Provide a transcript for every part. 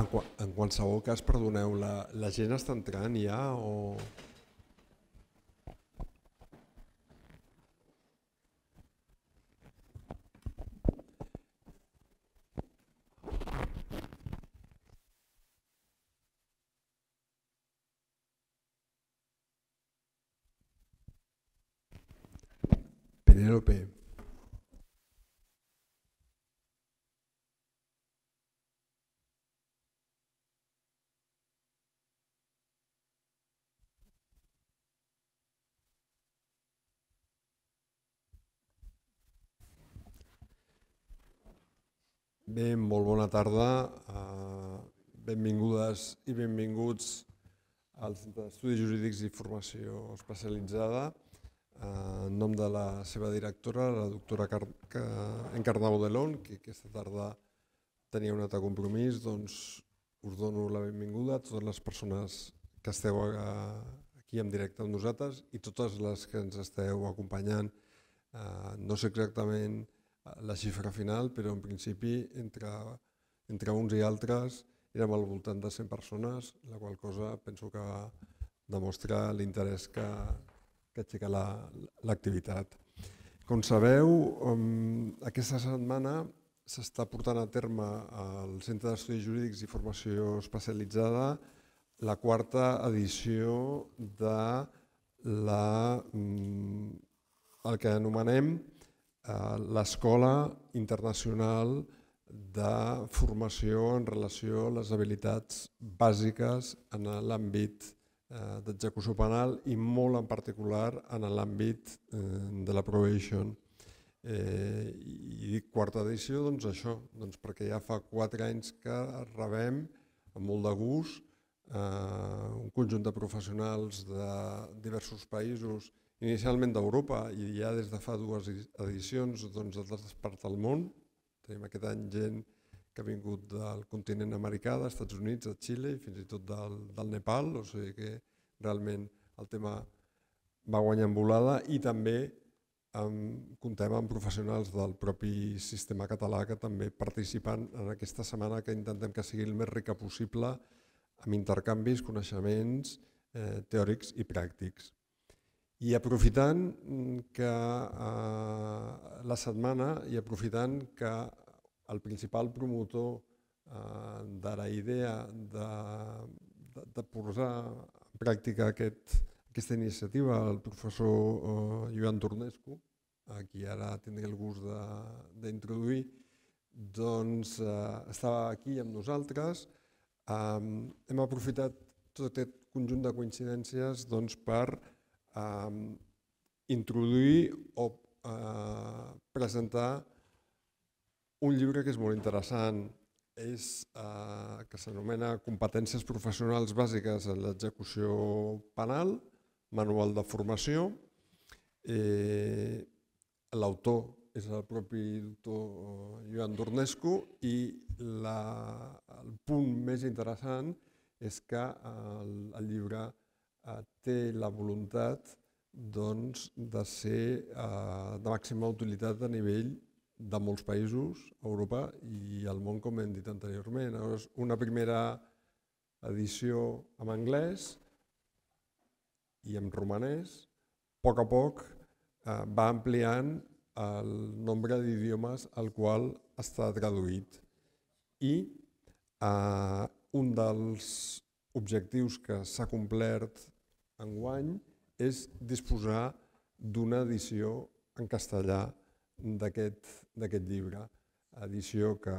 En, en qualsevol cas, perdoneu, la, la gent està entrant ja o... Bé, molt bona tarda. Eh, benvingudes i benvinguts al Centre d'Estudis Jurídics i Formació Especialitzada. Eh, en nom de la seva directora, la doctora Encarnau Delon, que aquesta tarda tenia un altre compromís, doncs us dono la benvinguda a totes les persones que esteu eh, aquí en directe amb nosaltres i totes les que ens esteu acompanyant. No sé exactament la xifra final, però en principi entre, entre uns i altres érem al voltant de 100 persones, la qual cosa penso que demostra l'interès que, que aixeca l'activitat. La, Com sabeu, um, aquesta setmana s'està portant a terme al Centre d'Estudis Jurídics i Formació Especialitzada la quarta edició de la, mm, el que anomenem Eh, l'Escola Internacional de Formació en relació a les habilitats bàsiques en l'àmbit eh, d'execució penal i molt en particular en l'àmbit eh, de la probation. Eh, I dic quarta edició, doncs això, doncs perquè ja fa quatre anys que rebem amb molt de gust eh, un conjunt de professionals de diversos països inicialment d'Europa i ja des de fa dues edicions doncs, de totes parts del món. Tenim aquest any gent que ha vingut del continent americà, dels Estats Units, de Xile i fins i tot del, del Nepal, o sigui que realment el tema va en volada i també amb, comptem amb professionals del propi sistema català que també participen en aquesta setmana que intentem que sigui el més rica possible amb intercanvis, coneixements eh, teòrics i pràctics. I aprofitant que eh, la setmana i aprofitant que el principal promotor eh, de la idea de, de, de posar en pràctica aquest, aquesta iniciativa, el professor eh, Joan Tornescu, a qui ara tindré el gust d'introduir, doncs eh, estava aquí amb nosaltres. Eh, hem aprofitat tot aquest conjunt de coincidències doncs, per eh, introduir o eh, presentar un llibre que és molt interessant, és, eh, que s'anomena Competències professionals bàsiques en l'execució penal, manual de formació. Eh, L'autor és el propi doctor eh, Joan Dornescu i la, el punt més interessant és que eh, el, el llibre Eh, té la voluntat doncs, de ser eh, de màxima utilitat a nivell de molts països, Europa i el món, com hem dit anteriorment. Llavors, una primera edició en anglès i en romanès, a poc a poc eh, va ampliant el nombre d'idiomes al qual està traduït. I eh, un dels objectius que s'ha complert enguany és disposar d'una edició en castellà d'aquest llibre, edició que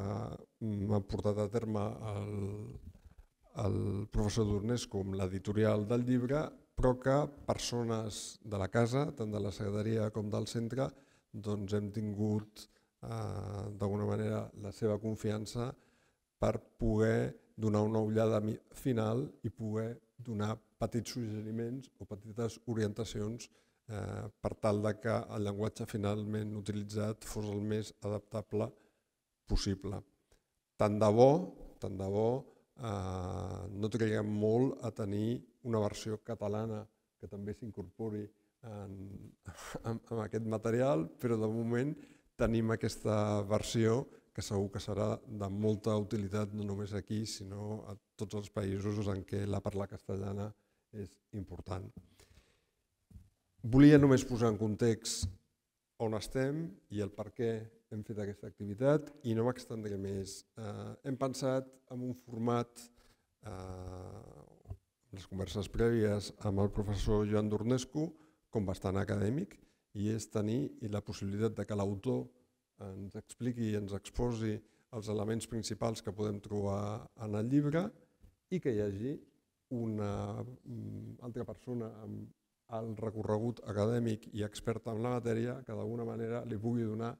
m'ha portat a terme el, el professor Dornés com l'editorial del llibre, però que persones de la casa, tant de la secretaria com del centre, doncs hem tingut eh, d'alguna manera la seva confiança per poder donar una ullada final i poder donar petits suggeriments o petites orientacions eh, per tal de que el llenguatge finalment utilitzat fos el més adaptable possible. Tant de bo, tant de bo eh, no triguem molt a tenir una versió catalana que també s'incorpori en, en, en aquest material, però de moment tenim aquesta versió que segur que serà de molta utilitat no només aquí, sinó a tots els països en què la parla castellana és important. Volia només posar en context on estem i el per què hem fet aquesta activitat i no m'extendré més. Eh, hem pensat en un format, eh, les converses prèvies amb el professor Joan Dornescu, com bastant acadèmic, i és tenir la possibilitat de que l'autor ens expliqui i ens exposi els elements principals que podem trobar en el llibre i que hi hagi una mm, altra persona amb el recorregut acadèmic i experta en la matèria que d'alguna manera li pugui donar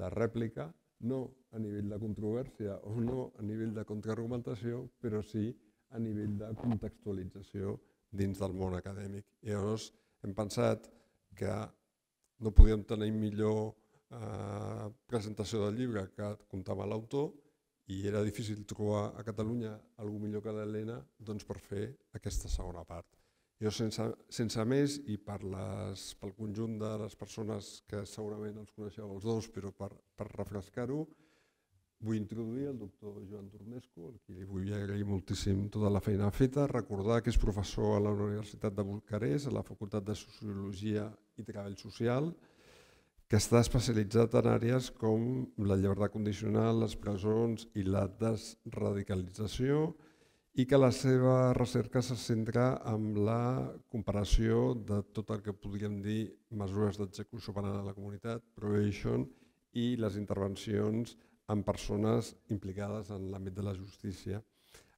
la rèplica, no a nivell de controvèrsia o no a nivell de contraargumentació, però sí a nivell de contextualització dins del món acadèmic. I llavors hem pensat que no podíem tenir millor Eh, presentació del llibre que comptava l'autor i era difícil trobar a Catalunya algú millor que l'Helena doncs, per fer aquesta segona part. Jo sense, sense més i per les, pel conjunt de les persones que segurament els coneixeu els dos, però per, per refrescar-ho, vull introduir el doctor Joan Tornesco, al qui li vull agrair moltíssim tota la feina feta, recordar que és professor a la Universitat de Bucarest, a la Facultat de Sociologia i Treball Social, que està especialitzat en àrees com la llibertat condicional, les presons i la desradicalització i que la seva recerca se centra en la comparació de tot el que podríem dir mesures d'execució penal a la comunitat, probation i les intervencions amb persones implicades en l'àmbit de la justícia.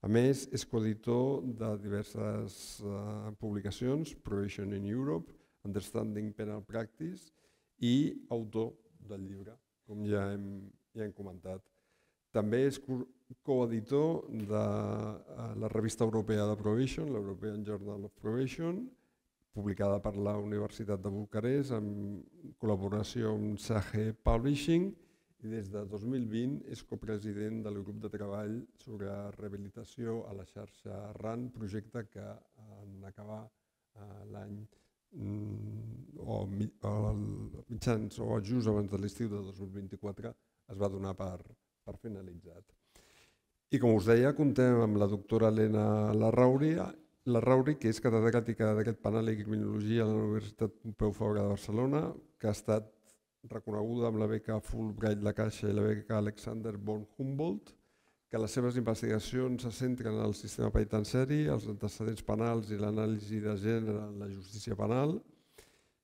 A més, és coeditor de diverses uh, publicacions, Probation in Europe, Understanding Penal Practice, i autor del llibre, com ja hem, ja hem comentat. També és coeditor de eh, la revista europea de Provision, l'European Journal of Provision, publicada per la Universitat de Bucarest en col·laboració amb Sage Publishing i des de 2020 és copresident del grup de treball sobre rehabilitació a la xarxa RAN, projecte que eh, en acabar eh, l'any 2020 Mm, o mitjans o just abans de l'estiu de 2024 es va donar per, per finalitzat. I com us deia, comptem amb la doctora Elena Larrauri, Larrauri que és catedràtica d'aquest panel de criminologia a la Universitat Pompeu Fabra de Barcelona, que ha estat reconeguda amb la beca Fulbright La Caixa i la beca Alexander von Humboldt que les seves investigacions se centren en el sistema penitenciari, els antecedents penals i l'anàlisi de gènere en la justícia penal,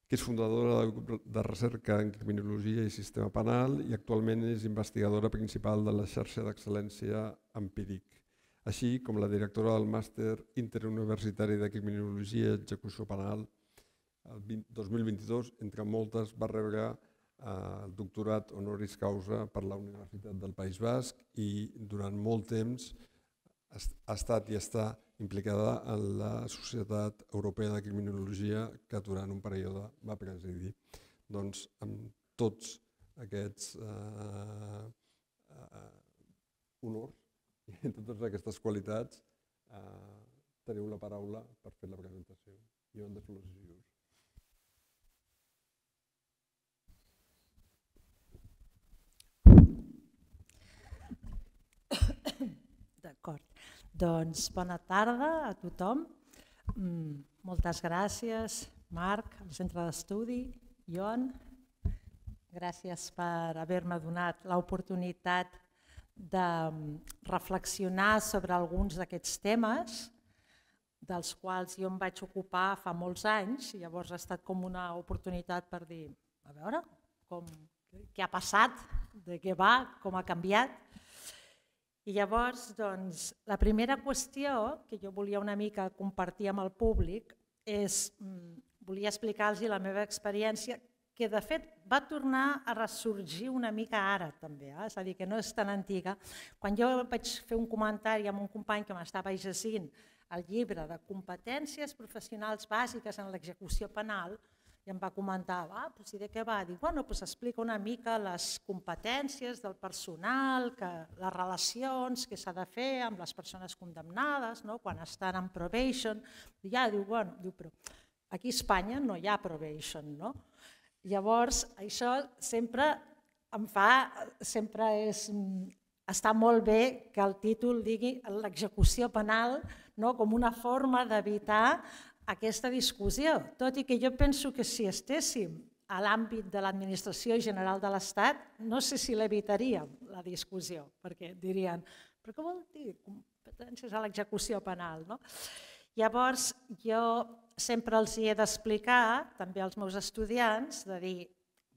que és fundadora del grup de recerca en criminologia i sistema penal i actualment és investigadora principal de la xarxa d'excel·lència Empíric, així com la directora del màster interuniversitari de criminologia i execució penal el 2022, entre moltes, va rebre eh, doctorat honoris causa per la Universitat del País Basc i durant molt temps ha estat i està implicada en la Societat Europea de Criminologia que durant un període va presidir. Doncs amb tots aquests eh, eh, honors i totes aquestes qualitats eh, teniu la paraula per fer la presentació. Jo and the floor is D'acord. Doncs bona tarda a tothom. Mm, moltes gràcies, Marc, al centre d'estudi, Ion. Gràcies per haver-me donat l'oportunitat de mm, reflexionar sobre alguns d'aquests temes dels quals jo em vaig ocupar fa molts anys i llavors ha estat com una oportunitat per dir, a veure, com, què ha passat, de què va, com ha canviat i llavors, doncs, la primera qüestió que jo volia una mica compartir amb el públic és, mm, volia explicar-los la meva experiència, que de fet va tornar a ressorgir una mica ara també, eh? és a dir, que no és tan antiga. Quan jo vaig fer un comentari amb un company que m'estava llegint el llibre de competències professionals bàsiques en l'execució penal, i em va comentar, ah, doncs i de què va? Dic, bueno, doncs explica una mica les competències del personal, que les relacions que s'ha de fer amb les persones condemnades, no? quan estan en probation. I ja diu, bueno, diu, però aquí a Espanya no hi ha probation, no? Llavors, això sempre em fa, sempre és, està molt bé que el títol digui l'execució penal no? com una forma d'evitar aquesta discussió, tot i que jo penso que si estéssim a l'àmbit de l'administració general de l'Estat, no sé si l'evitaríem, la discussió, perquè dirien, però què vol dir competències a l'execució penal? No? Llavors, jo sempre els hi he d'explicar, també als meus estudiants, de dir,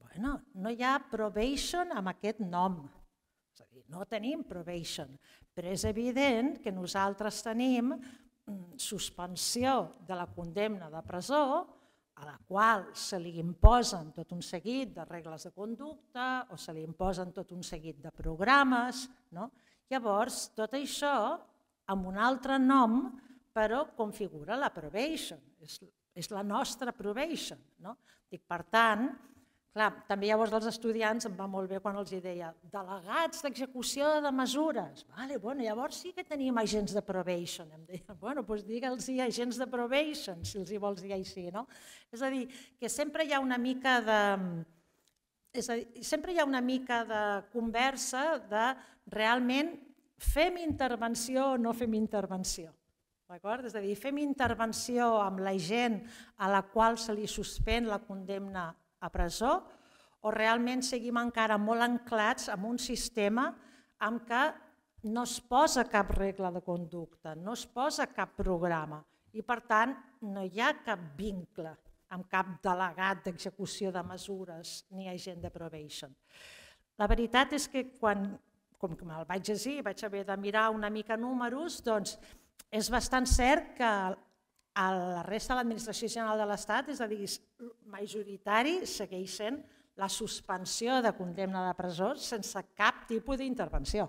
bueno, no hi ha probation amb aquest nom, és a dir, no tenim probation, però és evident que nosaltres tenim Mm, suspensió de la condemna de presó, a la qual se li imposen tot un seguit de regles de conducta o se li imposen tot un seguit de programes. No? Llavors, tot això, amb un altre nom, però configura la probation, és, és la nostra probation. No? Dic, per tant, Clar, també llavors dels estudiants em va molt bé quan els hi deia delegats d'execució de mesures. Vale, bueno, llavors sí que tenim agents de probation. Em deia, bueno, doncs digue'ls agents de probation, si els hi vols dir així. No? És a dir, que sempre hi ha una mica de... És a dir, sempre hi ha una mica de conversa de realment fem intervenció o no fem intervenció. D'acord? És a dir, fem intervenció amb la gent a la qual se li suspèn la condemna a presó o realment seguim encara molt anclats en un sistema en què no es posa cap regla de conducta, no es posa cap programa i per tant no hi ha cap vincle amb cap delegat d'execució de mesures ni agent de probation. La veritat és que quan, com que me'l vaig llegir, vaig haver de mirar una mica números, doncs és bastant cert que a la resta de l'Administració General de l'Estat, és a dir, majoritari segueix sent la suspensió de condemna de presó sense cap tipus d'intervenció.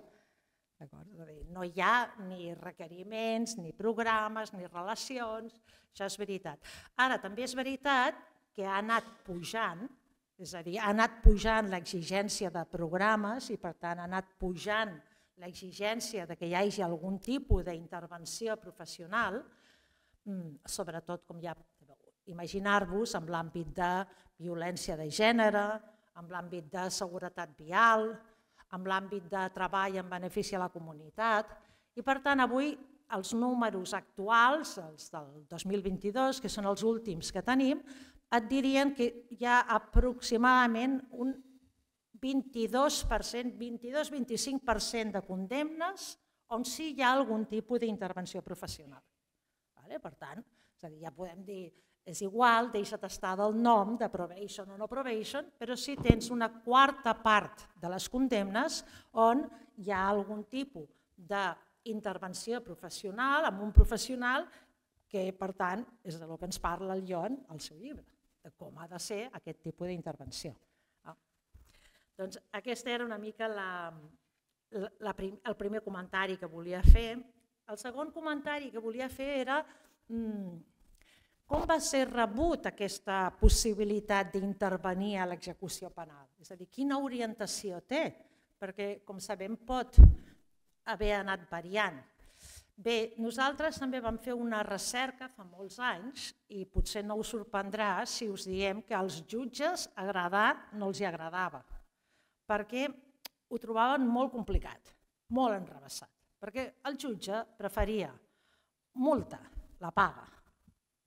No hi ha ni requeriments, ni programes, ni relacions, això és veritat. Ara, també és veritat que ha anat pujant, és a dir, ha anat pujant l'exigència de programes i per tant ha anat pujant l'exigència de que hi hagi algun tipus d'intervenció professional, Mm, sobretot com ja imaginar-vos en l'àmbit de violència de gènere, en l'àmbit de seguretat vial, en l'àmbit de treball en benefici a la comunitat. I per tant, avui els números actuals, els del 2022, que són els últims que tenim, et dirien que hi ha aproximadament un 22%, 22-25% de condemnes on sí hi ha algun tipus d'intervenció professional. Vale? Per tant, és a dir, ja podem dir, és igual, deixa't estar del nom de probation o no probation, però si sí tens una quarta part de les condemnes on hi ha algun tipus d'intervenció professional amb un professional que, per tant, és del que ens parla el Ion al seu llibre, de com ha de ser aquest tipus d'intervenció. Ah. Doncs aquesta era una mica la, la, la prim, el primer comentari que volia fer el segon comentari que volia fer era mm, com va ser rebut aquesta possibilitat d'intervenir a l'execució penal? És a dir, quina orientació té? Perquè, com sabem, pot haver anat variant. Bé, nosaltres també vam fer una recerca fa molts anys i potser no us sorprendrà si us diem que als jutges agradat no els hi agradava, perquè ho trobaven molt complicat, molt enrevessat perquè el jutge preferia multa, la paga.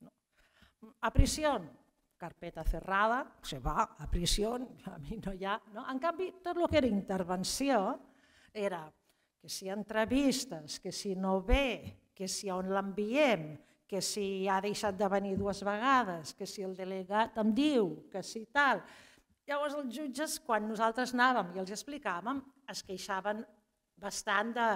No. A prisió, carpeta cerrada, se va a prisió, a mi no hi ha... No? En canvi, tot el que era intervenció era que si entrevistes, que si no ve, que si on l'enviem, que si ha deixat de venir dues vegades, que si el delegat em diu, que si tal. Llavors els jutges, quan nosaltres anàvem i els explicàvem, es queixaven bastant de,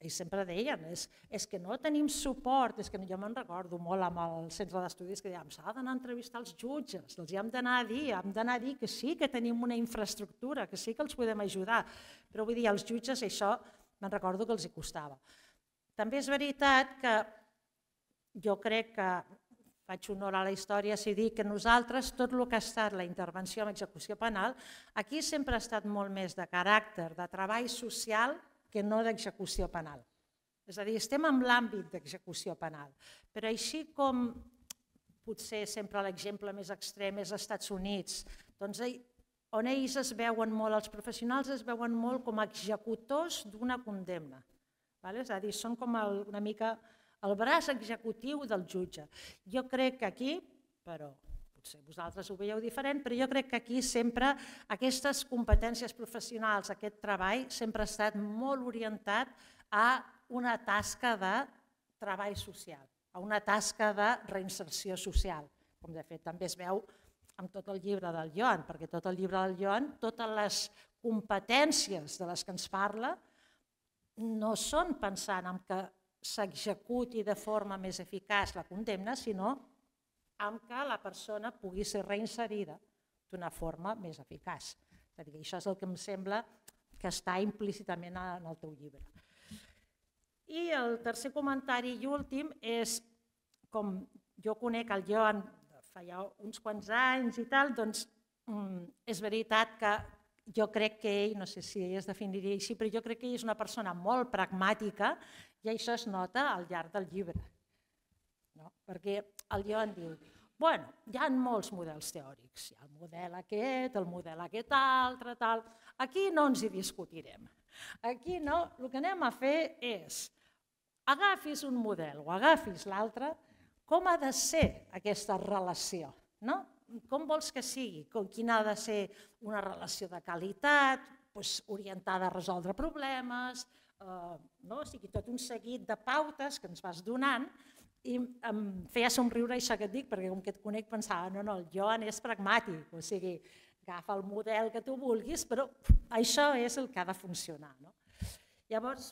i sempre deien, és, és que no tenim suport, és que jo me'n recordo molt amb el centre d'estudis que dèiem, s'ha d'anar a entrevistar els jutges, els hi hem d'anar a dir, hem d'anar a dir que sí que tenim una infraestructura, que sí que els podem ajudar, però vull dir, els jutges això me'n recordo que els hi costava. També és veritat que jo crec que faig honor a la història si dic que nosaltres, tot el que ha estat la intervenció en execució penal, aquí sempre ha estat molt més de caràcter, de treball social que no d'execució penal. És a dir, estem en l'àmbit d'execució penal. Però així com potser sempre l'exemple més extrem és als Estats Units, doncs on ells es veuen molt, els professionals es veuen molt com a executors d'una condemna. Vale? És a dir, són com una mica el braç executiu del jutge. Jo crec que aquí, però potser vosaltres ho veieu diferent, però jo crec que aquí sempre aquestes competències professionals, aquest treball, sempre ha estat molt orientat a una tasca de treball social, a una tasca de reinserció social, com de fet també es veu amb tot el llibre del Joan, perquè tot el llibre del Joan, totes les competències de les que ens parla no són pensant en que s'executi de forma més eficaç la condemna, sinó amb què la persona pugui ser reinserida d'una forma més eficaç. És a dir, això és el que em sembla que està implícitament en el teu llibre. I el tercer comentari i últim és, com jo conec el Joan fa ja uns quants anys i tal, doncs mm, és veritat que jo crec que ell, no sé si ell es definiria així, però jo crec que ell és una persona molt pragmàtica i això es nota al llarg del llibre. No? Perquè el Joan diu, bueno, hi ha molts models teòrics, hi ha el model aquest, el model aquest altre, tal. Aquí no ens hi discutirem. Aquí no, el que anem a fer és agafis un model o agafis l'altre, com ha de ser aquesta relació? No? Com vols que sigui? Com, quina ha de ser una relació de qualitat, doncs, orientada a resoldre problemes, eh, no? o sigui, tot un seguit de pautes que ens vas donant, i em feia somriure això que et dic, perquè com que et conec pensava, no, no, el Joan és pragmàtic, o sigui, agafa el model que tu vulguis, però això és el que ha de funcionar. No? Llavors,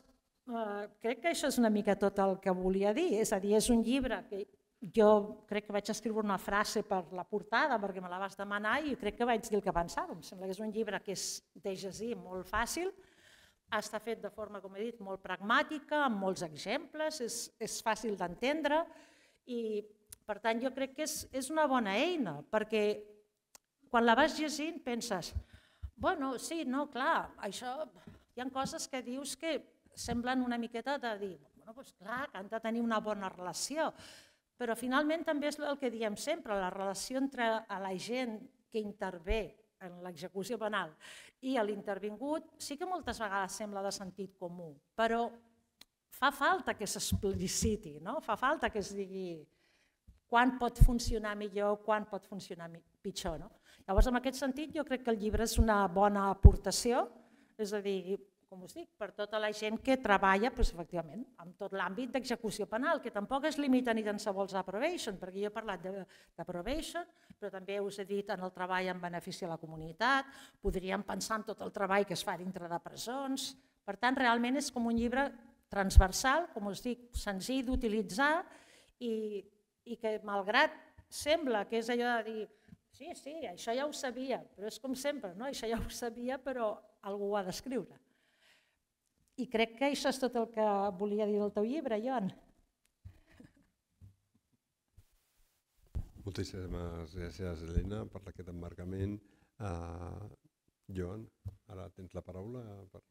eh, crec que això és una mica tot el que volia dir, és a dir, és un llibre que jo crec que vaig escriure una frase per la portada perquè me la vas demanar i crec que vaig dir el que pensava. Em sembla que és un llibre que és de llegir molt fàcil, està fet de forma, com he dit, molt pragmàtica, amb molts exemples, és, és fàcil d'entendre i, per tant, jo crec que és, és una bona eina, perquè quan la vas llegint penses, bueno, sí, no, clar, això, hi ha coses que dius que semblen una miqueta de dir, bueno, doncs clar, que han de tenir una bona relació, però finalment també és el que diem sempre, la relació entre la gent que intervé en l'execució penal i a l'intervingut, sí que moltes vegades sembla de sentit comú, però fa falta que s'expliciti, no? fa falta que es digui quan pot funcionar millor, quan pot funcionar pitjor. No? Llavors, en aquest sentit, jo crec que el llibre és una bona aportació, és a dir, com us dic, per tota la gent que treballa, pues, efectivament, amb tot l'àmbit d'execució penal, que tampoc es limita ni tan sols a probation, perquè jo he parlat de, de probation, però també us he dit en el treball en benefici a la comunitat, podríem pensar en tot el treball que es fa dintre de presons, per tant, realment és com un llibre transversal, com us dic, senzill d'utilitzar i, i que malgrat sembla que és allò de dir sí, sí, això ja ho sabia, però és com sempre, no? això ja ho sabia però algú ho ha d'escriure. I crec que això és tot el que volia dir del teu llibre, Joan. Moltíssimes gràcies, Helena, per aquest emmarcament. Uh, ah, Joan, ara tens la paraula per,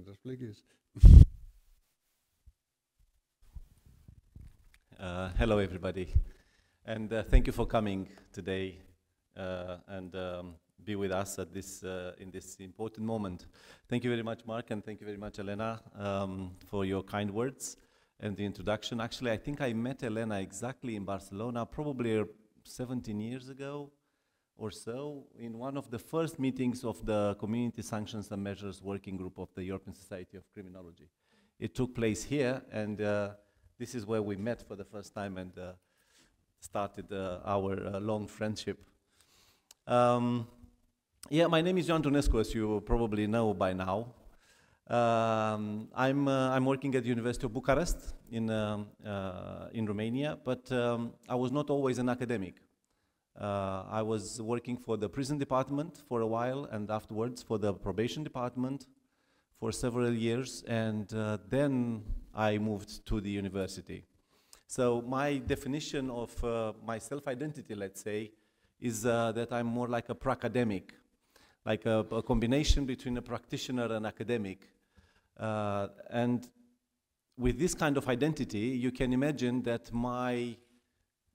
ens expliquis. Uh, hello, everybody, and uh, thank you for coming today. Uh, and um, be with us at this, uh, in this important moment. Thank you very much, Mark, and thank you very much, Elena, um, for your kind words and the introduction. Actually, I think I met Elena exactly in Barcelona, probably 17 years ago or so, in one of the first meetings of the Community Sanctions and Measures Working Group of the European Society of Criminology. It took place here, and uh, this is where we met for the first time and uh, started uh, our uh, long friendship. Um, yeah, my name is John Tonescu, as you probably know by now. Um, I'm, uh, I'm working at the University of Bucharest in, uh, uh, in Romania, but um, I was not always an academic. Uh, I was working for the prison department for a while and afterwards for the probation department for several years, and uh, then I moved to the university. So my definition of uh, my self-identity, let's say, is that I'm more like a pracademic. academic like a, a combination between a practitioner and academic. Uh, and with this kind of identity, you can imagine that my,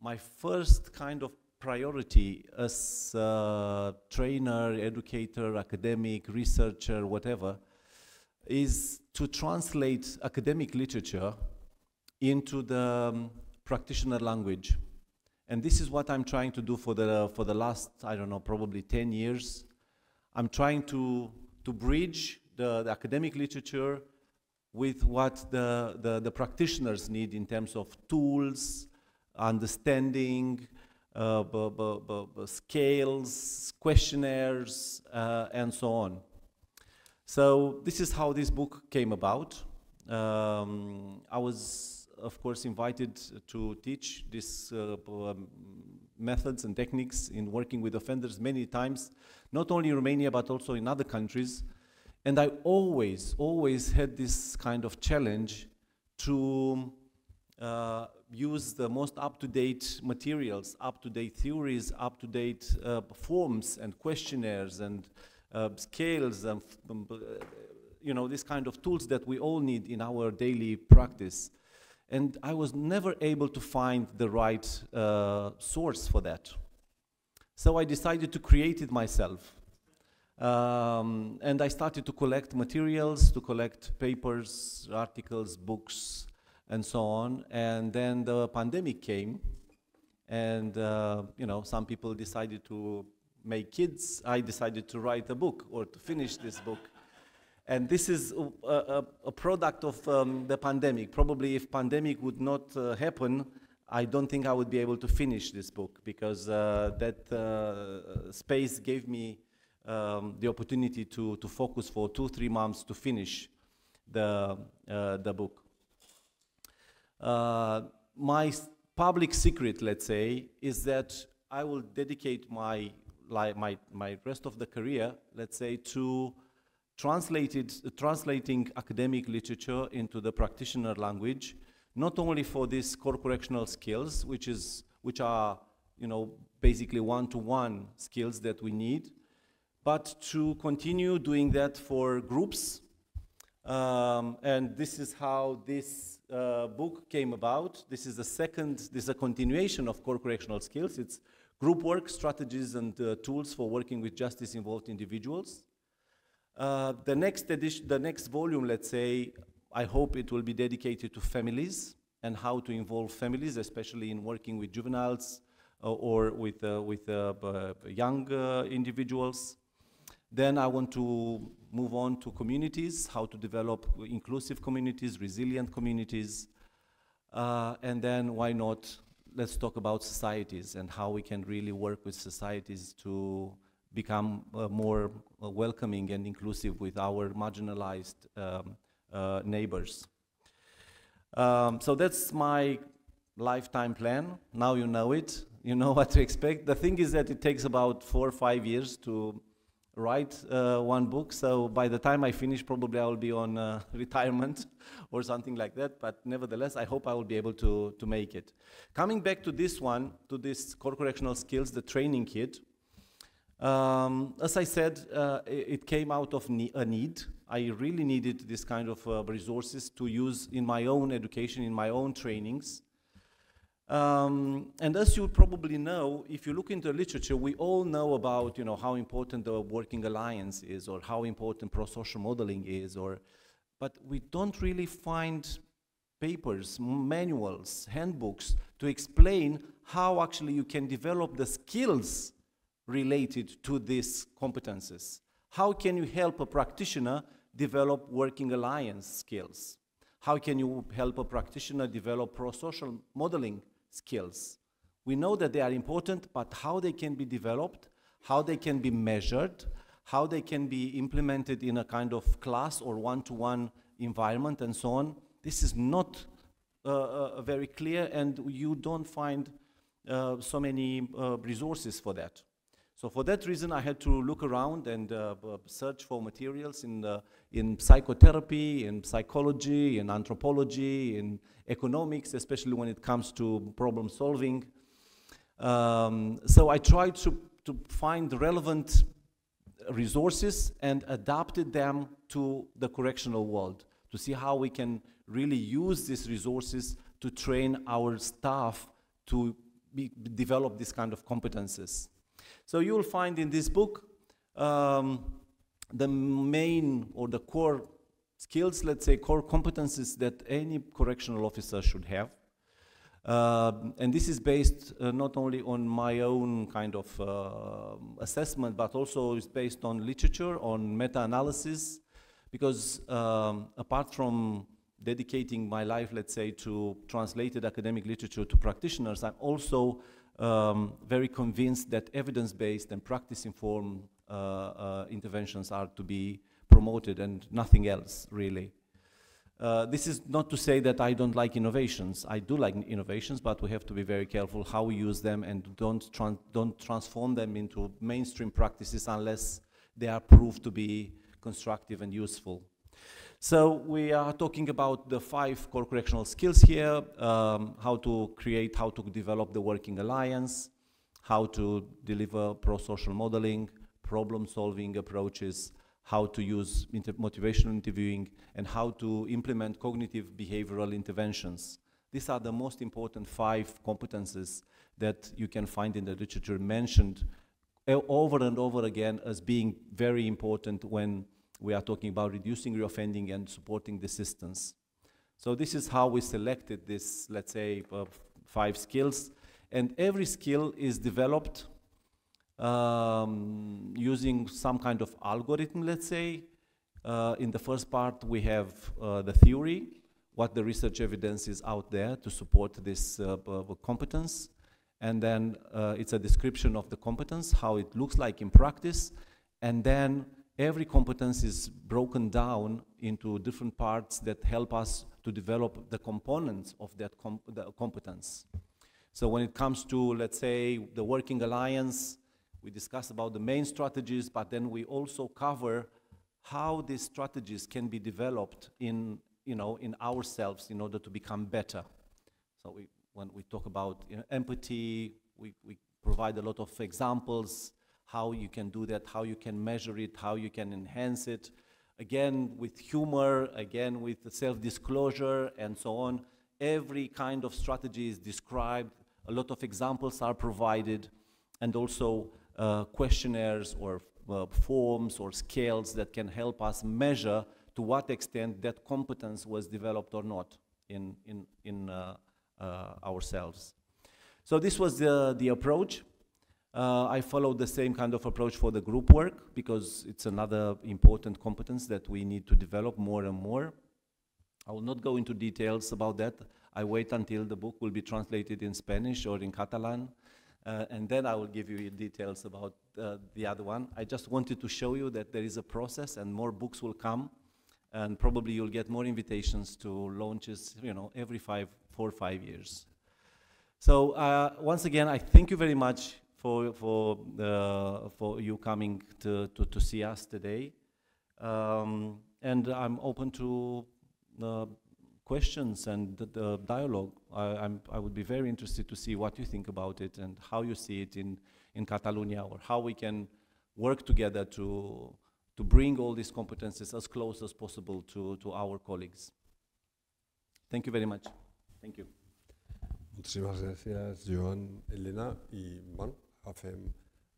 my first kind of priority as a trainer, educator, academic, researcher, whatever, is to translate academic literature into the um, practitioner language. And this is what I'm trying to do for the, for the last, I don't know, probably 10 years. I'm trying to, to bridge the, the academic literature with what the, the, the, practitioners need in terms of tools, understanding, uh, scales, questionnaires, uh, and so on. So this is how this book came about. Um, I was, of course, invited to teach this uh, um, methods and techniques in working with offenders many times, not only in Romania, but also in other countries. And I always, always had this kind of challenge to uh, use the most up-to-date materials, up-to-date theories, up-to-date uh, forms and questionnaires and uh, scales and, um, you know, this kind of tools that we all need in our daily practice. And I was never able to find the right uh, source for that. So I decided to create it myself. Um, and I started to collect materials, to collect papers, articles, books, and so on. And then the pandemic came, and uh, you know some people decided to make kids. I decided to write a book or to finish this book. And this is a, a, a product of um, the pandemic. Probably if pandemic would not uh, happen, I don't think I would be able to finish this book because uh, that uh, space gave me um, the opportunity to, to focus for two, three months to finish the, uh, the book. Uh, my public secret, let's say, is that I will dedicate my, my, my rest of the career, let's say, to translated, translating academic literature into the practitioner language, not only for these core correctional skills, which, is, which are you know, basically one-to-one -one skills that we need, but to continue doing that for groups. Um, and this is how this uh, book came about. This is a second, this is a continuation of core correctional skills. It's group work, strategies, and uh, tools for working with justice-involved individuals. Uh, the next edition, the next volume, let's say, I hope it will be dedicated to families and how to involve families, especially in working with juveniles uh, or with uh, with uh, young uh, individuals. Then I want to move on to communities, how to develop inclusive communities, resilient communities, and then why not? Let's talk about societies and how we can really work with societies to become uh, more uh, welcoming and inclusive with our marginalized um, uh, neighbors. Um, so that's my lifetime plan. Now you know it. You know what to expect. The thing is that it takes about four or five years to write uh, one book. So by the time I finish, probably I will be on uh, retirement or something like that. But nevertheless, I hope I will be able to, to make it. Coming back to this one, to this core correctional skills, the training kit, um, as I said, uh, it, came out of ne a need. I really needed this kind of uh, resources to use in my own education, in my own trainings. Um, and as you probably know, if you look into the literature, we all know about you know, how important the working alliance is or how important pro-social modeling is, or, but we don't really find papers, manuals, handbooks to explain how actually you can develop the skills related to these competences? How can you help a practitioner develop working alliance skills? How can you help a practitioner develop pro-social modeling skills? We know that they are important, but how they can be developed, how they can be measured, how they can be implemented in a kind of class or one-to-one environment and so on, this is not uh, uh, very clear and you don't find uh, so many uh, resources for that. So for that reason, I had to look around and uh, search for materials in, uh, in psychotherapy, in psychology, in anthropology, in economics, especially when it comes to problem solving. Um, so I tried to, to find relevant resources and adapted them to the correctional world to see how we can really use these resources to train our staff to be, develop these kind of competences. So you will find in this book um, the main or the core skills, let's say core competencies that any correctional officer should have. Uh, and this is based uh, not only on my own kind of uh, assessment, but also is based on literature, on meta-analysis, because um, apart from dedicating my life, let's say, to translated academic literature to practitioners, I'm also um, very convinced that evidence-based and practice-informed uh, uh, interventions are to be promoted and nothing else, really. Uh, this is not to say that I don't like innovations. I do like innovations, but we have to be very careful how we use them and don't, tran don't transform them into mainstream practices unless they are proved to be constructive and useful. So we are talking about the five core correctional skills here, um, how to create, how to develop the working alliance, how to deliver pro-social modeling, problem-solving approaches, how to use motivational interviewing, and how to implement cognitive behavioral interventions. These are the most important five competences that you can find in the literature mentioned eh, over and over again as being very important when we are talking about reducing reoffending and supporting desistance. So this is how we selected this, let's say, uh, five skills. And every skill is developed um, using some kind of algorithm, let's say. Uh, in the first part, we have uh, the theory, what the research evidence is out there to support this uh, uh, competence. And then uh, it's a description of the competence, how it looks like in practice. And then every competence is broken down into different parts that help us to develop the components of that competence. So when it comes to, let's say, the working alliance, we discuss about the main strategies, but then we also cover how these strategies can be developed in, you know, in ourselves in order to become better. So we, when we talk about you know, empathy, we, we provide a lot of examples, how you can do that, how you can measure it, how you can enhance it. Again, with humor, again, with self-disclosure, and so on. Every kind of strategy is described. A lot of examples are provided, and also uh, questionnaires or uh, forms or scales that can help us measure to what extent that competence was developed or not in, in, in uh, uh ourselves. So this was the, the approach. Uh, I follow the same kind of approach for the group work because it's another important competence that we need to develop more and more. I will not go into details about that. I wait until the book will be translated in Spanish or in Catalan, uh, and then I will give you details about uh, the other one. I just wanted to show you that there is a process and more books will come, and probably you'll get more invitations to launches, you know, every five, four or five years. So uh, once again, I thank you very much for, for, uh, for you coming to, to, to see us today. Um, and I'm open to uh, questions and the, the dialogue. I, am I would be very interested to see what you think about it and how you see it in, in Catalonia or how we can work together to, to bring all these competences as close as possible to, to our colleagues. Thank you very much. Thank you. Muchísimas gracias, Joan, Elena y bueno, agafem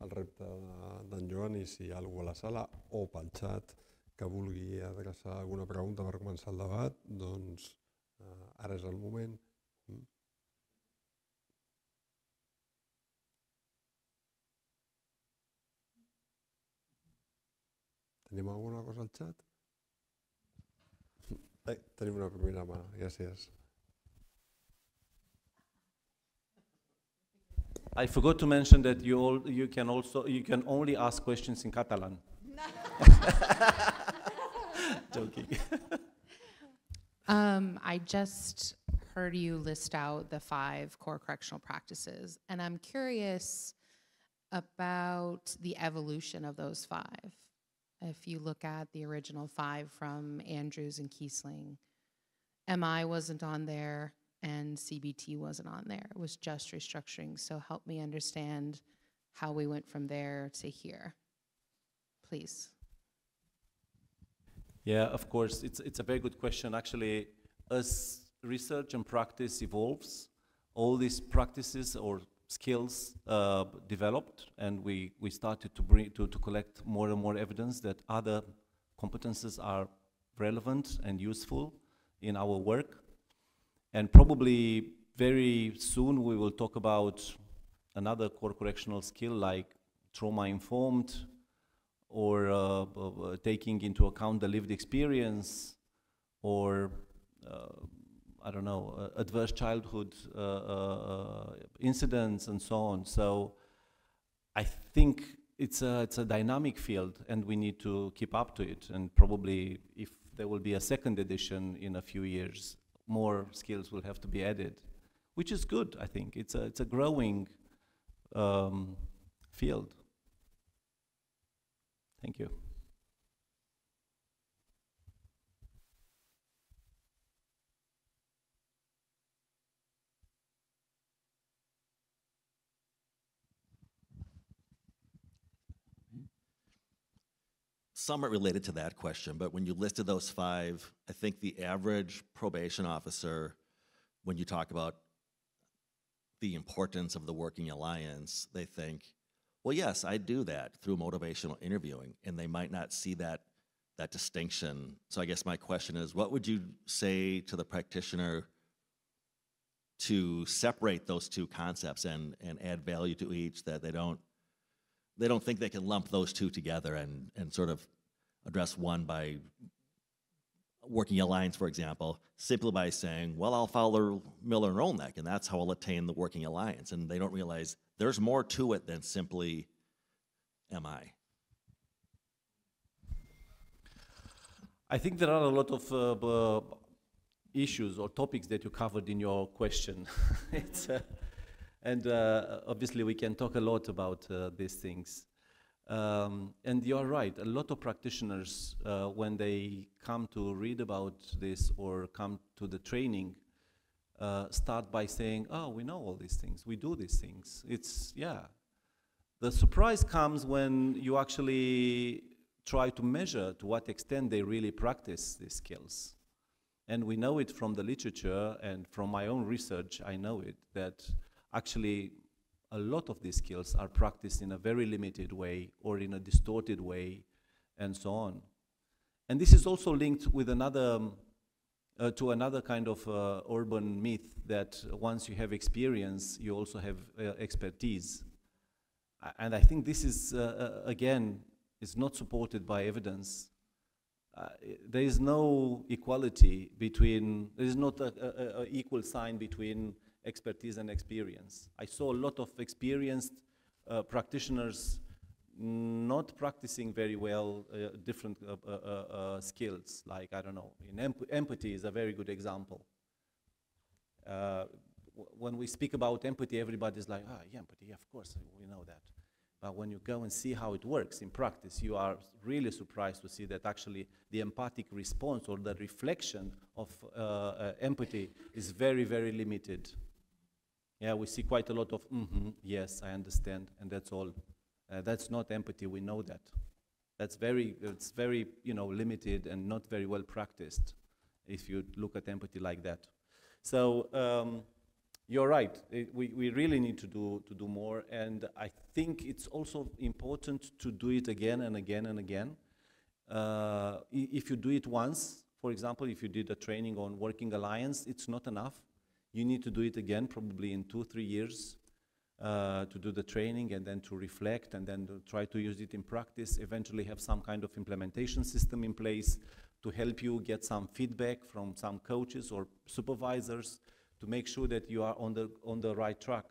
el repte d'en Joan i si hi ha algú a la sala o pel xat que vulgui adreçar alguna pregunta per començar el debat, doncs eh, ara és el moment. Mm. Tenim alguna cosa al xat? Eh, tenim una primera mà, gràcies. I forgot to mention that you, all, you can also you can only ask questions in Catalan. Joking. Um, I just heard you list out the five core correctional practices, and I'm curious about the evolution of those five. If you look at the original five from Andrews and Kiesling, MI wasn't on there and CBT wasn't on there. It was just restructuring. So help me understand how we went from there to here, please. Yeah, of course. It's, it's a very good question. Actually, as research and practice evolves, all these practices or skills uh, developed, and we, we started to, bring, to, to collect more and more evidence that other competences are relevant and useful in our work. And probably very soon we will talk about another core correctional skill like trauma-informed or uh, uh, taking into account the lived experience or, uh, I don't know, uh, adverse childhood uh, uh, incidents and so on. So I think it's a, it's a dynamic field and we need to keep up to it and probably if there will be a second edition in a few years, more skills will have to be added, which is good, I think. It's a, it's a growing um, field. Thank you. somewhat related to that question, but when you listed those five, I think the average probation officer, when you talk about the importance of the working alliance, they think, well, yes, I do that through motivational interviewing, and they might not see that that distinction. So I guess my question is, what would you say to the practitioner to separate those two concepts and and add value to each that they don't they don't think they can lump those two together and and sort of address one by working alliance, for example, simply by saying, well, I'll follow Miller and Rolnick, and that's how I'll attain the working alliance. And they don't realize there's more to it than simply "Am I I think there are a lot of uh, issues or topics that you covered in your question. uh, and uh, obviously, we can talk a lot about uh, these things. Um, and you're right, a lot of practitioners, uh, when they come to read about this or come to the training, uh, start by saying, oh, we know all these things, we do these things. It's, yeah. The surprise comes when you actually try to measure to what extent they really practice these skills. And we know it from the literature and from my own research, I know it, that actually a lot of these skills are practiced in a very limited way or in a distorted way and so on. And this is also linked with another, um, uh, to another kind of uh, urban myth that once you have experience, you also have uh, expertise. And I think this is, uh, uh, again, is not supported by evidence. Uh, there is no equality between, there is not an equal sign between expertise and experience. I saw a lot of experienced uh, practitioners mm, not practicing very well uh, different uh, uh, uh, uh, skills, like, I don't know, in emp empathy is a very good example. when we speak about empathy, everybody's like, ah, oh, yeah, empathy, of course, we know that. But when you go and see how it works in practice, you are really surprised to see that actually the empathic response or the reflection of empathy is very, very limited. Yeah, we see quite a lot of, mm -hmm, yes, I understand, and that's all. Uh, that's not empathy, we know that. That's very, it's very, you know, limited and not very well practiced if you look at empathy like that. So um, you're right, it, eh, we, we really need to do, to do more, and I think it's also important to do it again and again and again. Uh, if you do it once, for example, if you did a training on working alliance, it's not enough you need to do it again, probably in two, three years, uh, to do the training and then to reflect and then to try to use it in practice, eventually have some kind of implementation system in place to help you get some feedback from some coaches or supervisors to make sure that you are on the, on the right track.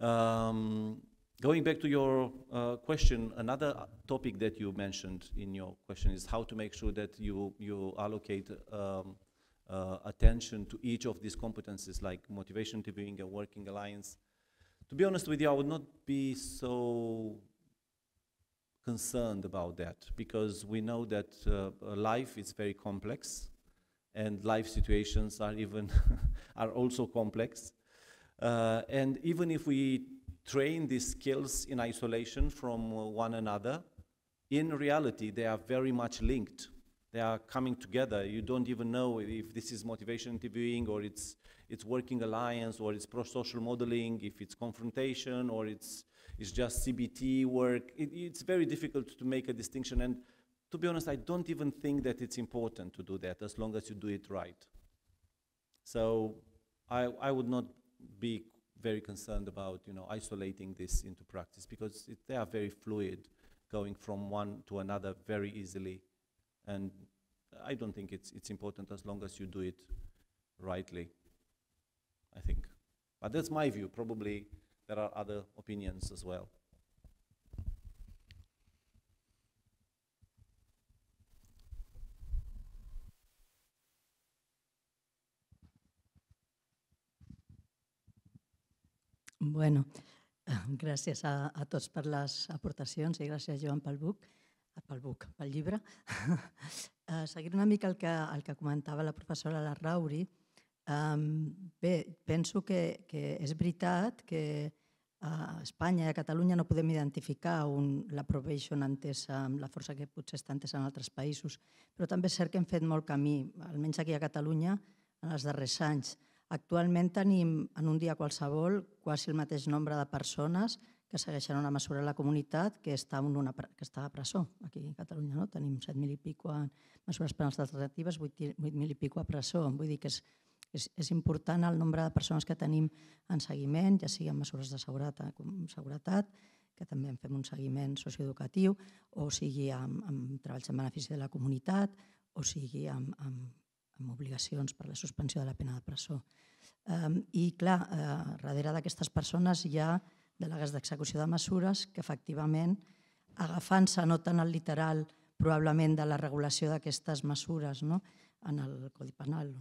Um, going back to your uh, question, another topic that you mentioned in your question is how to make sure that you, you allocate um, uh, attention to each of these competencies like motivation to being a working alliance. To be honest with you, I would not be so concerned about that because we know that uh, uh life is very complex and life situations are even are also complex. Uh, and even if we train these skills in isolation from uh, one another, in reality, they are very much linked they are coming together. You don't even know if this is motivation interviewing or it's it's working alliance or it's pro-social modeling, if it's confrontation or it's it's just CBT work. It, it's very difficult to make a distinction. And to be honest, I don't even think that it's important to do that as long as you do it right. So I I would not be very concerned about you know isolating this into practice because it, they are very fluid, going from one to another very easily. And I don't think it's, it's important as long as you do it rightly, I think. But that's my view. Probably there are other opinions as well. Bueno, gracias a, a tots per les aportacions i gràcies, Joan, pel buc. pel book, pel llibre, eh, seguint una mica el que, el que comentava la professora Rauri, um, bé, penso que, que és veritat que a eh, Espanya i a Catalunya no podem identificar un, la probation entesa amb la força que potser està entesa en altres països, però també és cert que hem fet molt camí, almenys aquí a Catalunya, en els darrers anys. Actualment tenim en un dia qualsevol quasi el mateix nombre de persones que segueixen una mesura a la comunitat que està, en una, que està a presó. Aquí a Catalunya no? tenim 7.000 i pico a mesures penals alternatives, 8.000 i pico a presó. Vull dir que és, és, és important el nombre de persones que tenim en seguiment, ja sigui amb mesures de seguretat, com seguretat que també en fem un seguiment socioeducatiu, o sigui amb, amb treballs en benefici de la comunitat, o sigui amb, amb, amb obligacions per la suspensió de la pena de presó. Um, I clar, eh, darrere d'aquestes persones hi ha ja delegats d'execució de mesures que efectivament, agafant-se no tant al literal probablement de la regulació d'aquestes mesures no? en el Codi Penal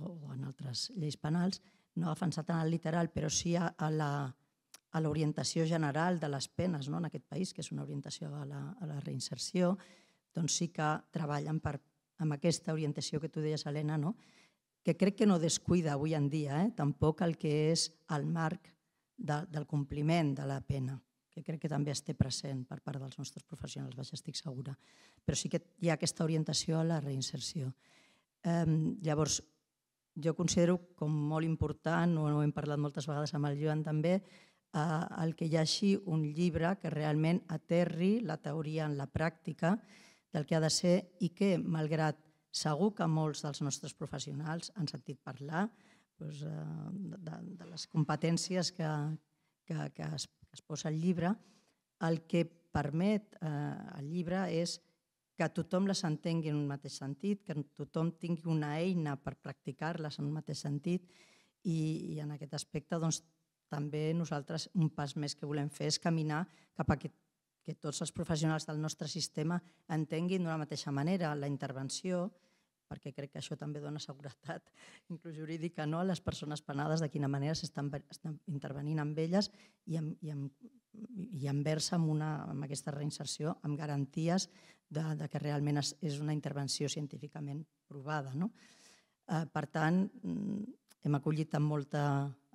o en altres lleis penals, no agafant-se tant al literal, però sí a, la, a l'orientació general de les penes no? en aquest país, que és una orientació a la, a la reinserció, doncs sí que treballen per, amb aquesta orientació que tu deies, Helena, no? que crec que no descuida avui en dia eh? tampoc el que és el marc de, del compliment de la pena, que crec que també es té present per part dels nostres professionals, vaja, estic segura. Però sí que hi ha aquesta orientació a la reinserció. Eh, llavors, jo considero com molt important, ho hem parlat moltes vegades amb el Joan també, eh, el que hi hagi un llibre que realment aterri la teoria en la pràctica del que ha de ser i que, malgrat segur que molts dels nostres professionals han sentit parlar, doncs, de, de les competències que, que, que, es, que es posa al llibre, el que permet eh, el llibre és que tothom les entengui en un mateix sentit, que tothom tingui una eina per practicar-les en un mateix sentit i, i en aquest aspecte doncs, també nosaltres un pas més que volem fer és caminar cap a que, que tots els professionals del nostre sistema entenguin d'una mateixa manera la intervenció, perquè crec que això també dona seguretat, inclús jurídica, no? a les persones penades, de quina manera s'estan intervenint amb elles i, amb, i, amb, i envers amb, una, amb aquesta reinserció amb garanties de, de que realment és, és una intervenció científicament provada. No? Eh, per tant, mm, hem acollit amb, molta,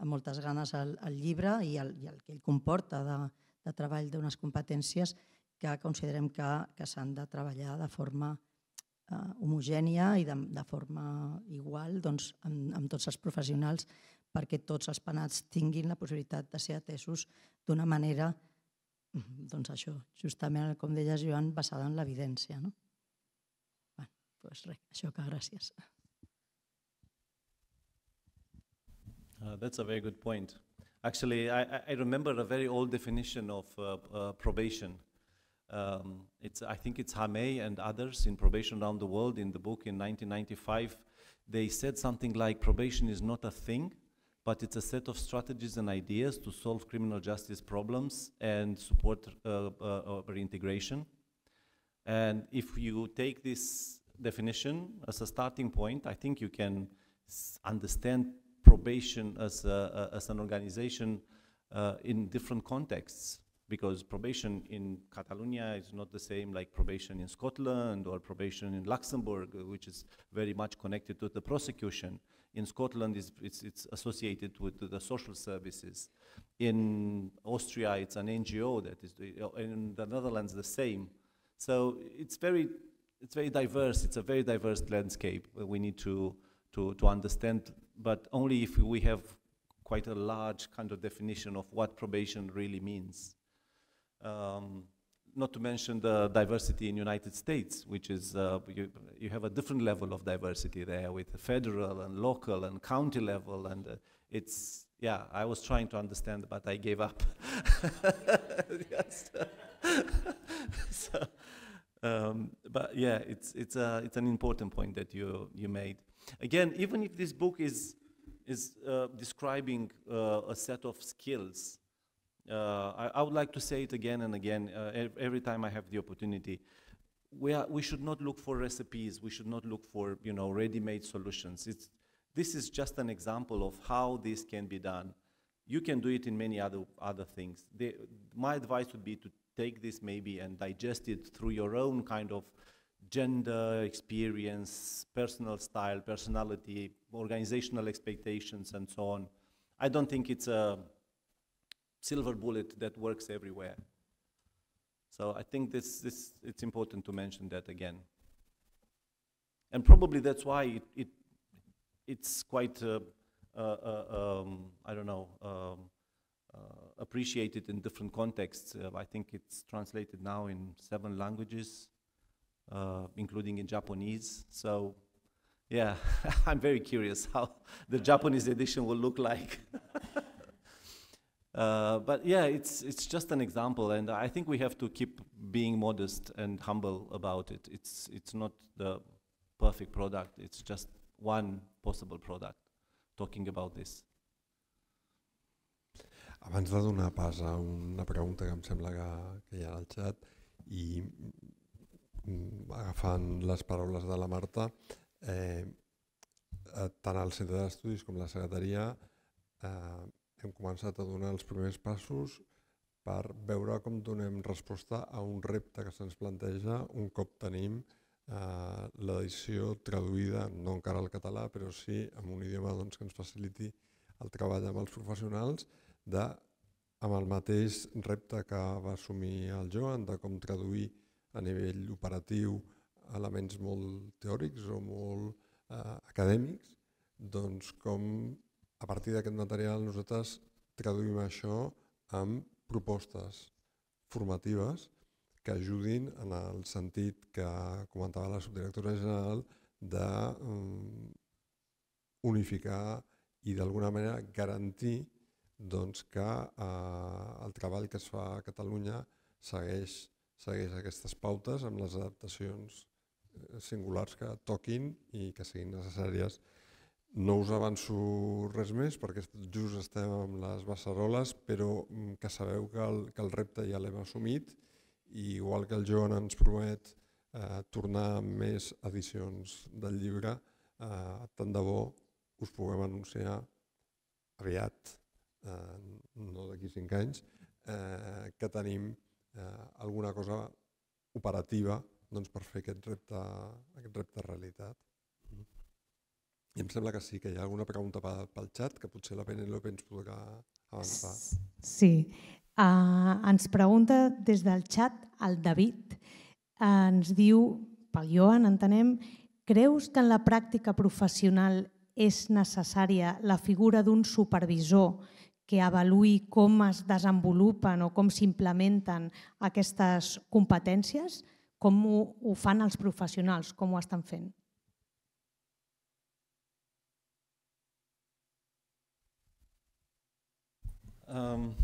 amb moltes ganes el, el llibre i el, i el que ell comporta de, de treball d'unes competències que considerem que, que s'han de treballar de forma Eh, homogènia i de, de forma igual doncs, amb, amb tots els professionals perquè tots els penats tinguin la possibilitat de ser atesos d'una manera, doncs això, justament com deia Joan, basada en l'evidència. No? Bueno, doncs res, això que gràcies. Uh, that's a very good point. Actually, I, I remember a very old definition of uh, uh, probation. Um, it's, I think it's Hamei and others in Probation Around the World in the book in 1995. They said something like probation is not a thing, but it's a set of strategies and ideas to solve criminal justice problems and support uh, uh, uh reintegration. And if you take this definition as a starting point, I think you can understand probation as, a, a, as an organization uh, in different contexts because probation in Catalonia is not the same like probation in Scotland or probation in Luxembourg, which is very much connected to the prosecution. In Scotland, it's, it's, it's associated with the social services. In Austria, it's an NGO that is, in the Netherlands, the same. So it's very, it's very diverse. It's a very diverse landscape we need to, to, to understand, but only if we have quite a large kind of definition of what probation really means. Um, not to mention the diversity in United States, which is, uh, you, you, have a different level of diversity there with federal and local and county level. And uh, it's, yeah, I was trying to understand, but I gave up. yes. so, um, but yeah, it's, it's, a, uh, it's an important point that you, you made. Again, even if this book is, is uh, describing uh, a set of skills, uh, I, I, would like to say it again and again uh, every time I have the opportunity. We, are, we should not look for recipes. We should not look for you know ready-made solutions. It's, this is just an example of how this can be done. You can do it in many other other things. my advice would be to take this maybe and digest it through your own kind of gender experience, personal style, personality, organizational expectations, and so on. I don't think it's a silver bullet that works everywhere. So I think this, this, it's important to mention that again. And probably that's why it, it it's quite, uh, uh, uh um, I don't know, um, uh, appreciated in different contexts. Uh, I think it's translated now in seven languages, uh, including in Japanese. So yeah, I'm very curious how the Japanese edition will look like. Uh, but yeah, it's it's just an example, and I think we have to keep being modest and humble about it. It's it's not the perfect product. It's just one possible product. Talking about this. Abans de donar pas a una pregunta que em sembla que, que hi ha al xat i mm, agafant les paraules de la Marta, eh, tant el centre d'estudis com la secretaria eh, hem començat a donar els primers passos per veure com donem resposta a un repte que se'ns planteja un cop tenim eh, l'edició traduïda, no encara al català, però sí en un idioma doncs, que ens faciliti el treball amb els professionals de, amb el mateix repte que va assumir el Joan, de com traduir a nivell operatiu elements molt teòrics o molt eh, acadèmics, doncs com a partir d'aquest material nosaltres traduïm això amb propostes formatives que ajudin en el sentit que comentava la subdirectora general de mm, unificar i d'alguna manera garantir doncs, que eh, el treball que es fa a Catalunya segueix, segueix aquestes pautes amb les adaptacions eh, singulars que toquin i que siguin necessàries no us avanço res més perquè just estem amb les beceroles, però mm, que sabeu que el, que el repte ja l'hem assumit i igual que el Joan ens promet eh, tornar amb més edicions del llibre, eh, tant de bo us puguem anunciar aviat, eh, no d'aquí cinc anys, eh, que tenim eh, alguna cosa operativa doncs, per fer aquest repte, aquest repte realitat. I em sembla que sí, que hi ha alguna pregunta pel xat que potser la Penelope ens podrà avançar. Sí. Uh, ens pregunta des del xat el David. Uh, ens diu, pel Joan entenem, creus que en la pràctica professional és necessària la figura d'un supervisor que avaluï com es desenvolupen o com s'implementen aquestes competències? Com ho, ho fan els professionals? Com ho estan fent? Um,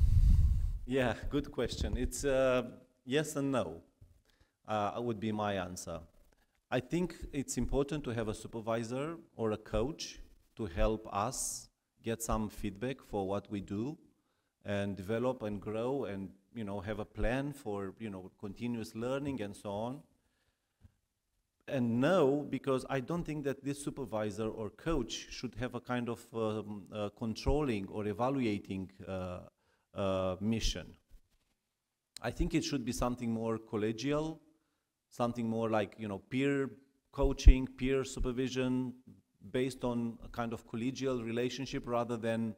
yeah, good question. It's uh, yes and no, uh, would be my answer. I think it's important to have a supervisor or a coach to help us get some feedback for what we do and develop and grow and you know have a plan for you know continuous learning and so on and no, because I don't think that this supervisor or coach should have a kind of um, uh, controlling or evaluating uh, uh, mission. I think it should be something more collegial, something more like you know peer coaching, peer supervision, based on a kind of collegial relationship rather than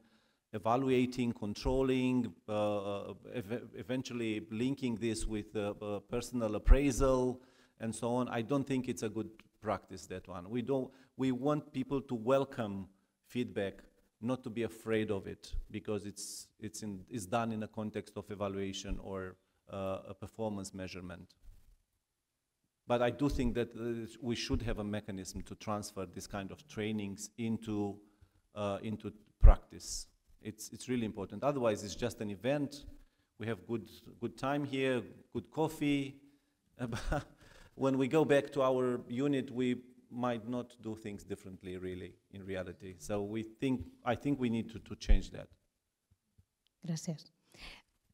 evaluating, controlling, uh, uh, ev eventually linking this with uh, personal appraisal and so on. I don't think it's a good practice, that one. We, don't, we want people to welcome feedback, not to be afraid of it, because it's, it's, in, it's done in a context of evaluation or uh, a performance measurement. But I do think that uh, we should have a mechanism to transfer this kind of trainings into, uh, into practice. It's, it's really important. Otherwise, it's just an event. We have good, good time here, good coffee. when we go back to our unit, we might not do things differently, really, in reality. So we think, I think we need to, to change that. Gràcies.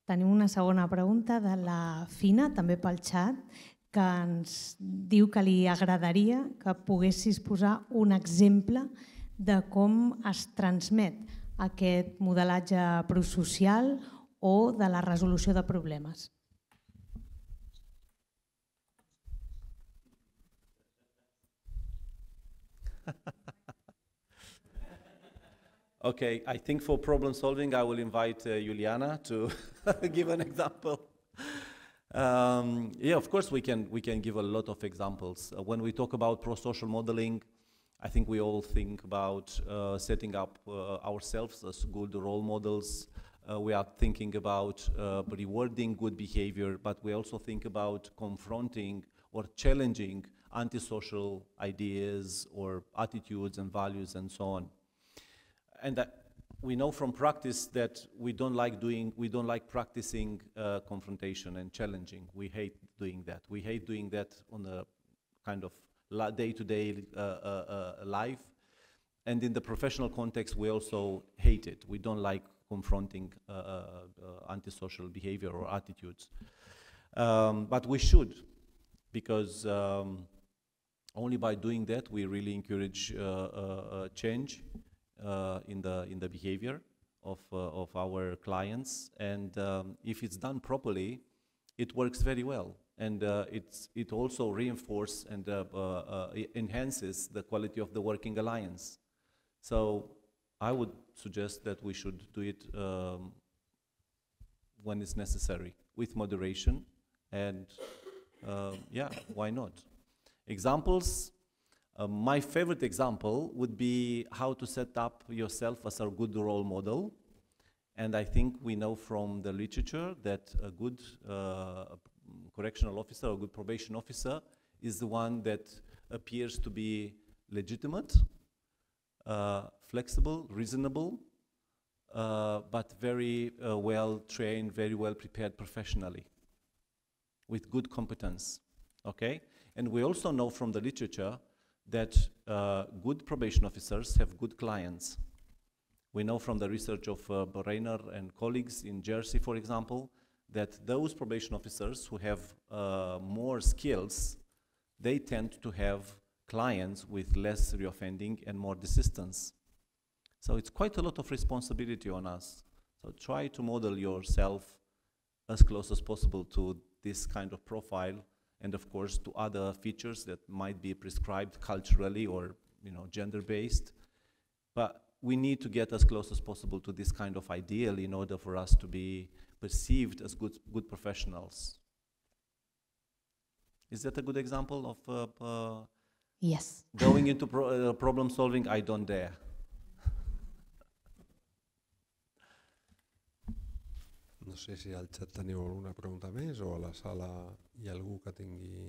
Tenim una segona pregunta de la Fina, també pel xat, que ens diu que li agradaria que poguessis posar un exemple de com es transmet aquest modelatge prosocial o de la resolució de problemes. okay, I think for problem solving, I will invite uh, Juliana to give an example. Um, yeah, of course we can we can give a lot of examples. Uh, when we talk about pro-social modeling, I think we all think about uh, setting up uh, ourselves as good role models. Uh, we are thinking about uh, rewarding good behavior, but we also think about confronting or challenging antisocial ideas or attitudes and values and so on. And that we know from practice that we don't like doing, we don't like practicing uh, confrontation and challenging. We hate doing that. We hate doing that on a kind of day-to-day -day, uh, uh, uh, life. And in the professional context, we also hate it. We don't like confronting uh, uh, antisocial behavior or attitudes. Um, but we should, because um, only by doing that, we really encourage uh, uh, uh, change in, the, in the behavior of, of our clients. And um, if it's done properly, it works very well. And it's, it also reinforces and enhances the quality of the working alliance. So I would suggest that we should do it um, when it's necessary, with moderation, and uh, yeah, why not? Examples, uh, my favorite example would be how to set up yourself as a good role model. And I think we know from the literature that a good uh, correctional officer or good probation officer is the one that appears to be legitimate, uh, flexible, reasonable, uh, but very uh, well trained, very well prepared professionally with good competence. Okay? And we also know from the literature that uh, good probation officers have good clients. We know from the research of uh, and colleagues in Jersey, for example, that those probation officers who have uh, more skills, they tend to have clients with less reoffending and more desistance. So it's quite a lot of responsibility on us. So try to model yourself as close as possible to this kind of profile and of course to other features that might be prescribed culturally or you know gender-based. But we need to get as close as possible to this kind of ideal in order for us to be perceived as good, good professionals. Is that a good example of uh, uh, yes going into pro uh, problem solving? I don't dare. No sé si al xat teniu alguna pregunta més o a la sala hi ha algú que tingui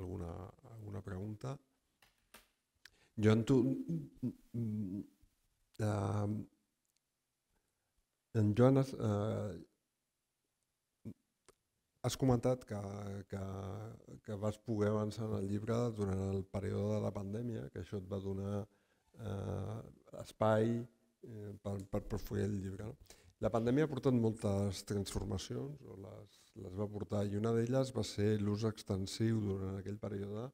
alguna, alguna pregunta. Jo en tu... Uh, en Joan, has, uh, has comentat que, que, que vas poder avançar en el llibre durant el període de la pandèmia, que això et va donar uh, espai uh, per, per profuir el llibre. No? La pandèmia ha portat moltes transformacions, o les, les va portar, i una d'elles va ser l'ús extensiu durant aquell període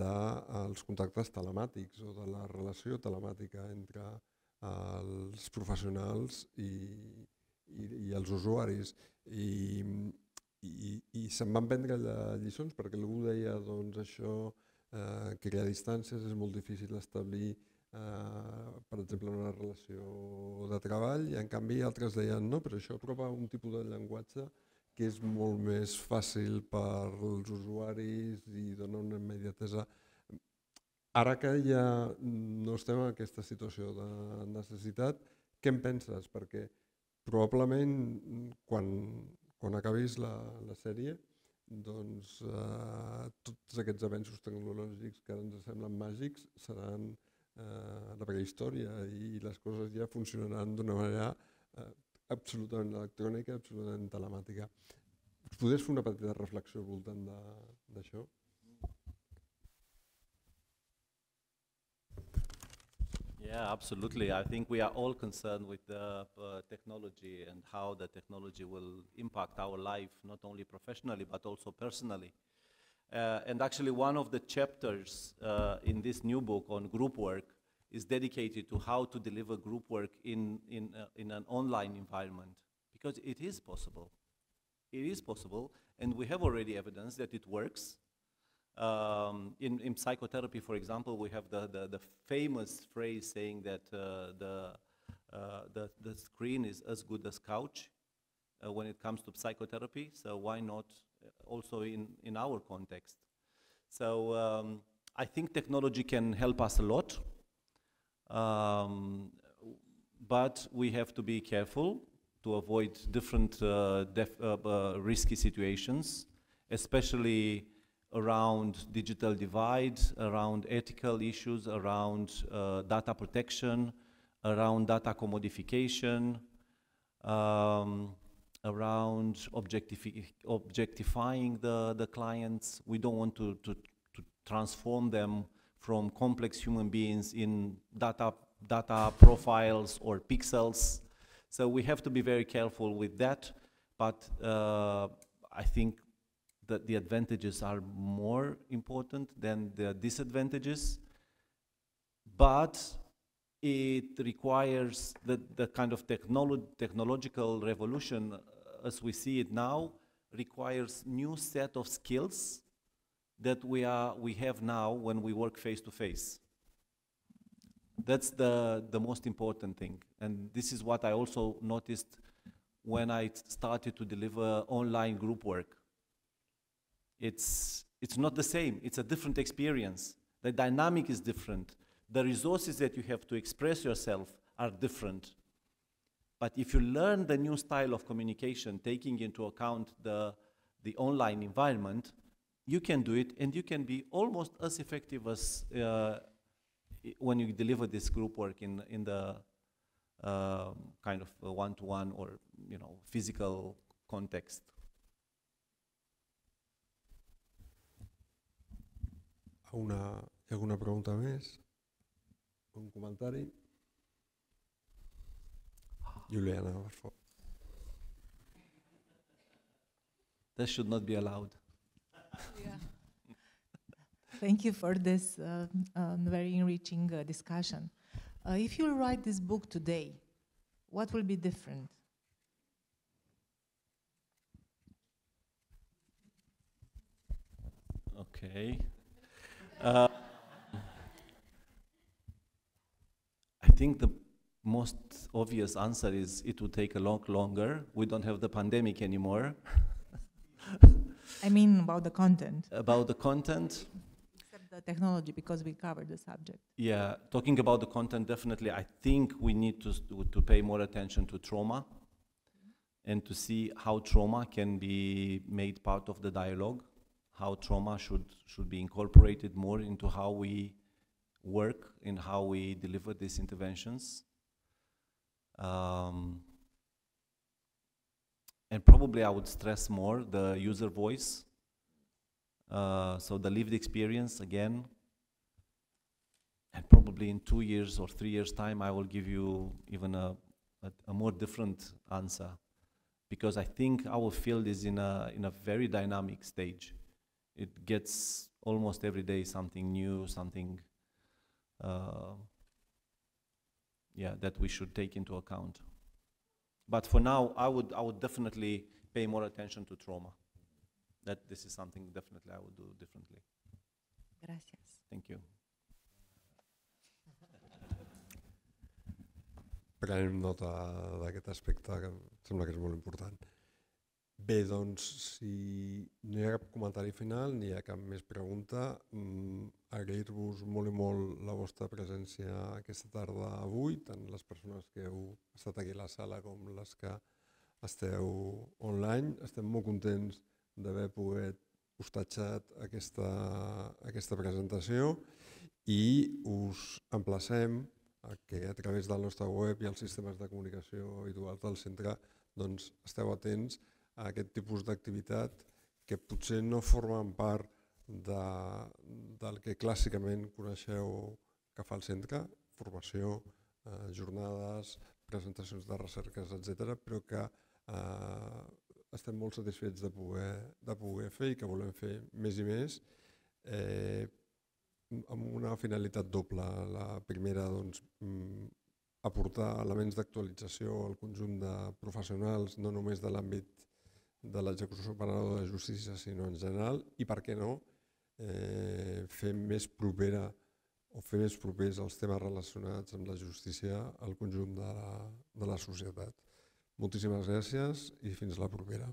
dels eh, contactes telemàtics o de la relació telemàtica entre eh, els professionals i, i, i els usuaris. I, i, i se'n van prendre lliçons perquè algú deia doncs, això, eh, crear distàncies, és molt difícil establir Eh, per exemple, en una relació de treball, i en canvi altres deien no, però això prova un tipus de llenguatge que és molt més fàcil per als usuaris i dona una immediatesa. Ara que ja no estem en aquesta situació de necessitat, què en penses? Perquè probablement quan, quan acabis la, la sèrie, doncs eh, tots aquests avenços tecnològics que ara ens semblen màgics seran eh, la prehistòria i les coses ja funcionaran d'una manera eh, absolutament electrònica, absolutament telemàtica. Us podries fer una petita reflexió al voltant d'això? Yeah, absolutely. I think we are all concerned with the uh, technology and how the technology will impact our life, not only professionally, but also personally. Uh, Uh, and actually, one of the chapters uh, in this new book on group work is dedicated to how to deliver group work in, in, uh, in an online environment. Because it is possible. It is possible, and we have already evidence that it works. Um, in, in psychotherapy, for example, we have the, the, the famous phrase saying that uh, the, uh, the, the screen is as good as couch uh, when it comes to psychotherapy, so why not also in, in our context. So um, I think technology can help us a lot, um, but we have to be careful to avoid different uh, uh, uh, risky situations, especially around digital divide, around ethical issues, around uh, data protection, around data commodification. Um, around objectifi objectifying the, the clients. We don't want to, to, to transform them from complex human beings in data, data profiles or pixels. So we have to be very careful with that. But uh, I think that the advantages are more important than the disadvantages. But it requires the, the kind of technolo technological revolution as we see it now requires new set of skills that we, are, we have now when we work face to face. That's the, the most important thing. And this is what I also noticed when I started to deliver online group work. It's, it's not the same, it's a different experience. The dynamic is different. The resources that you have to express yourself are different. But if you learn the new style of communication, taking into account the, the online environment, you can do it and you can be almost as effective as uh, when you deliver this group work in, in the uh, kind of one-to-one or you know physical context. Una, alguna pregunta més? Un comentari? Juliana, i That should not be allowed. yeah. Thank you for this uh, um, very enriching uh, discussion. Uh, if you write this book today, what will be different? Okay. Uh, I think the most obvious answer is it would take a lot longer. We don't have the pandemic anymore. I mean about the content. About the content. Except the technology, because we covered the subject. Yeah, talking about the content, definitely, I think we need to, to pay more attention to trauma and to see how trauma can be made part of the dialogue, how trauma should, should be incorporated more into how we work and how we deliver these interventions. Um, and probably I would stress more the user voice. Uh, so the lived experience again. And probably in two years or three years' time, I will give you even a, a, a more different answer because I think our field is in a, in a very dynamic stage. It gets almost every day something new, something uh, yeah, that we should take into account. But for now, I would, I would definitely pay more attention to trauma. That this is something definitely I would do differently. Gracias. Thank you. Prenem nota d'aquest aspecte que sembla que és molt important. Bé, doncs, si no hi ha cap comentari final ni hi ha cap més pregunta, mm, agrair-vos molt i molt la vostra presència aquesta tarda avui, tant les persones que heu estat aquí a la sala com les que esteu online. Estem molt contents d'haver pogut hostatjat aquesta, aquesta presentació i us emplacem a que a través de la nostra web i els sistemes de comunicació habituals del centre doncs, esteu atents a aquest tipus d'activitat que potser no formen part de, del que clàssicament coneixeu que fa el centre, formació, eh, jornades, presentacions de recerques, etc, però que eh, estem molt satisfets de poder, de poder fer i que volem fer més i més eh, amb una finalitat doble. La primera, doncs, mm, aportar elements d'actualització al conjunt de professionals, no només de l'àmbit de l'Execució penal de Justícia, sinó en general, i per què no eh, fer més propera o fer més propers els temes relacionats amb la justícia al conjunt de la, de la societat. Moltíssimes gràcies i fins la propera.